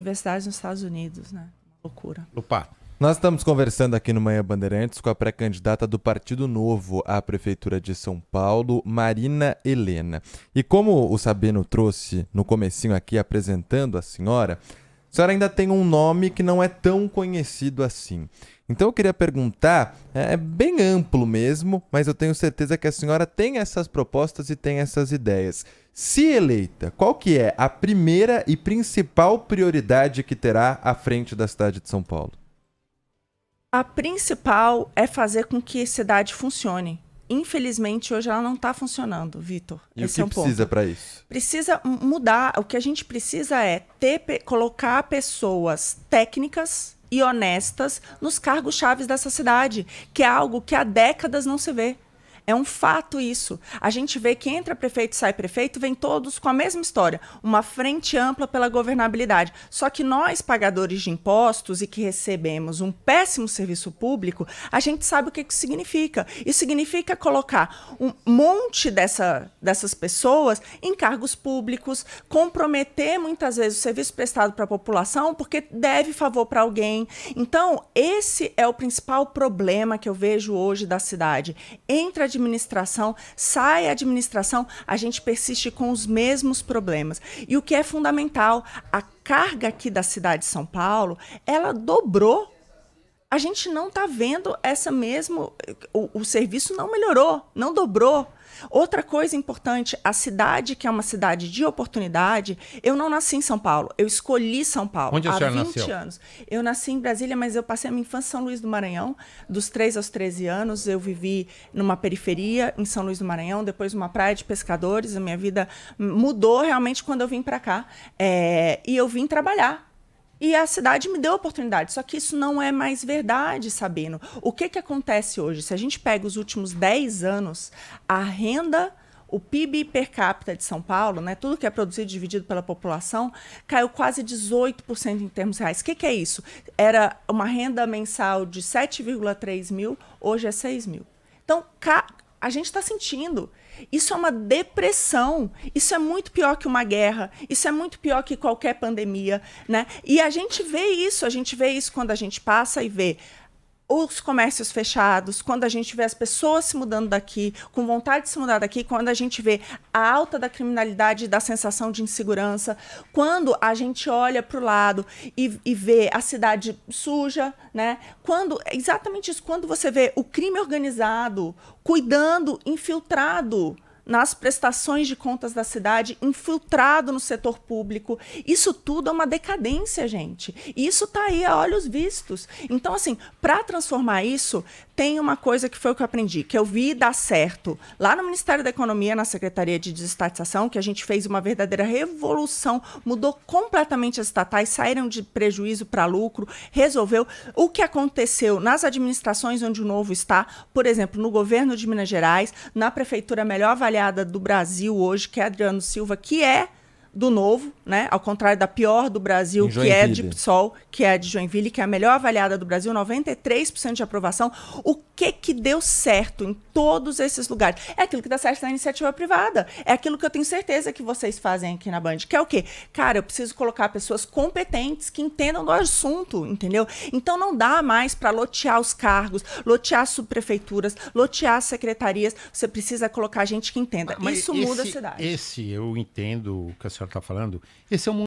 universidades nos Estados Unidos, né? Loucura. Opa. Nós estamos conversando aqui no Manhã Bandeirantes com a pré-candidata do Partido Novo à Prefeitura de São Paulo, Marina Helena. E como o Sabino trouxe no comecinho aqui apresentando a senhora, senhora ainda tem um nome que não é tão conhecido assim. Então eu queria perguntar, é, é bem amplo mesmo, mas eu tenho certeza que a senhora tem essas propostas e tem essas ideias. Se eleita, qual que é a primeira e principal prioridade que terá à frente da cidade de São Paulo? A principal é fazer com que a cidade funcione infelizmente, hoje ela não está funcionando, Vitor. E Esse o que é um precisa para isso? Precisa mudar. O que a gente precisa é ter, colocar pessoas técnicas e honestas nos cargos chaves dessa cidade, que é algo que há décadas não se vê. É um fato isso. A gente vê que entra prefeito e sai prefeito, vem todos com a mesma história, uma frente ampla pela governabilidade. Só que nós, pagadores de impostos e que recebemos um péssimo serviço público, a gente sabe o que isso significa. Isso significa colocar um monte dessa, dessas pessoas em cargos públicos, comprometer muitas vezes o serviço prestado para a população, porque deve favor para alguém. Então, esse é o principal problema que eu vejo hoje da cidade. Entra de administração, sai a administração, a gente persiste com os mesmos problemas. E o que é fundamental, a carga aqui da cidade de São Paulo, ela dobrou a gente não está vendo essa mesmo. O, o, serviço não melhorou, não dobrou. Outra coisa importante, a cidade, que é uma cidade de oportunidade, eu não nasci em São Paulo, eu escolhi São Paulo Onde há a 20 nasceu? anos. Eu nasci em Brasília, mas eu passei a minha infância em São Luís do Maranhão. Dos 3 aos 13 anos, eu vivi numa periferia em São Luís do Maranhão, depois numa praia de pescadores. A minha vida mudou realmente quando eu vim para cá. É, e eu vim trabalhar e a cidade me deu a oportunidade, só que isso não é mais verdade, Sabino. O que, que acontece hoje? Se a gente pega os últimos 10 anos, a renda, o PIB per capita de São Paulo, né, tudo que é produzido dividido pela população, caiu quase 18% em termos reais. O que, que é isso? Era uma renda mensal de 7,3 mil, hoje é 6 mil. Então, a gente está sentindo. Isso é uma depressão. Isso é muito pior que uma guerra. Isso é muito pior que qualquer pandemia, né? E a gente vê isso. A gente vê isso quando a gente passa e vê os comércios fechados, quando a gente vê as pessoas se mudando daqui, com vontade de se mudar daqui, quando a gente vê a alta da criminalidade e da sensação de insegurança, quando a gente olha para o lado e, e, vê a cidade suja, né? Quando é exatamente isso, quando você vê o crime organizado cuidando, infiltrado nas prestações de contas da cidade, infiltrado no setor público. Isso tudo é uma decadência, gente. isso está aí a olhos vistos. Então, assim, para transformar isso, tem uma coisa que foi o que eu aprendi, que eu vi dar certo lá no Ministério da Economia, na Secretaria de Desestatização, que a gente fez uma verdadeira revolução, mudou completamente as estatais, saíram de prejuízo para lucro, resolveu. O que aconteceu nas administrações onde o novo está, por exemplo, no governo de Minas Gerais, na prefeitura melhor avaliada, do Brasil hoje, que é Adriano Silva, que é do novo, né? Ao contrário da pior do Brasil, que é de PSOL, que é de Joinville, que é a melhor avaliada do Brasil, 93% de aprovação. O que que deu certo em todos esses lugares? É aquilo que dá certo na iniciativa privada. É aquilo que eu tenho certeza que vocês fazem aqui na Band, que é o quê? Cara, eu preciso colocar pessoas competentes que entendam do assunto, entendeu? Então não dá mais para lotear os cargos, lotear subprefeituras, lotear secretarias. Você precisa colocar gente que entenda. Mas Isso muda a cidade. Esse eu entendo o que a senhora está falando, esse é um mundo